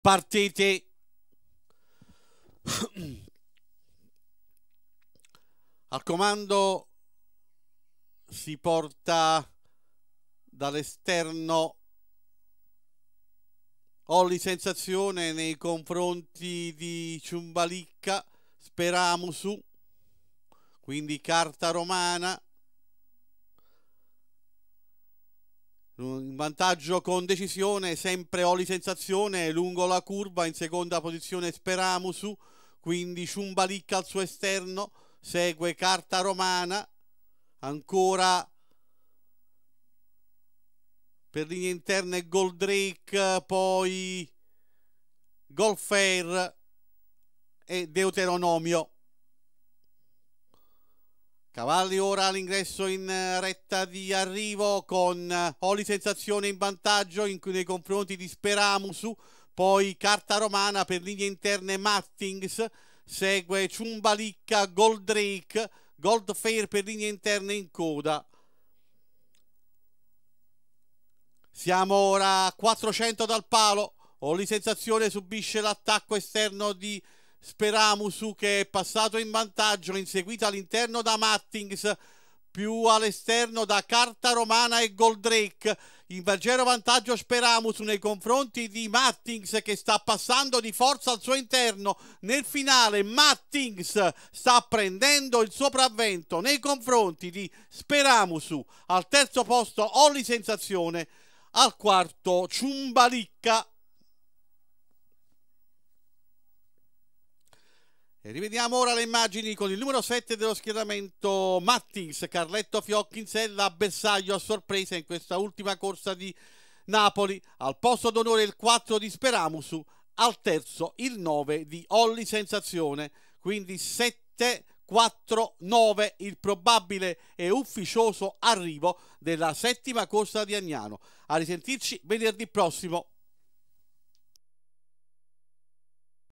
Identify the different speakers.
Speaker 1: partite al comando si porta dall'esterno Olli Sensazione nei confronti di Ciumbalicca Speramusu quindi carta romana in vantaggio con decisione sempre Oli Sensazione lungo la curva in seconda posizione Speramusu quindi Ciumbalicca al suo esterno segue Carta Romana ancora per linee interne Goldrake poi Golfair e Deuteronomio Cavalli ora all'ingresso in eh, retta di arrivo con eh, Oli Sensazione in vantaggio in, nei confronti di Speramusu, poi Carta Romana per linee interne Martings, segue Ciumbalicca, Goldrake, Goldfair per linee interne in coda. Siamo ora a 400 dal palo, Oli Sensazione subisce l'attacco esterno di Speramusu che è passato in vantaggio, inseguito all'interno da Mattings, più all'esterno da Carta Romana e Goldrake. In leggero vantaggio Speramusu nei confronti di Mattings che sta passando di forza al suo interno. Nel finale Mattings sta prendendo il sopravvento nei confronti di Speramusu. Al terzo posto Olli Sensazione, al quarto Ciumbalicca E rivediamo ora le immagini con il numero 7 dello schieramento Mattins, Carletto Fiocchins è l'avversario a sorpresa in questa ultima corsa di Napoli, al posto d'onore il 4 di Speramusu, al terzo il 9 di Olli Sensazione, quindi 7 4 9 il probabile e ufficioso arrivo della settima corsa di Agnano. A risentirci venerdì prossimo.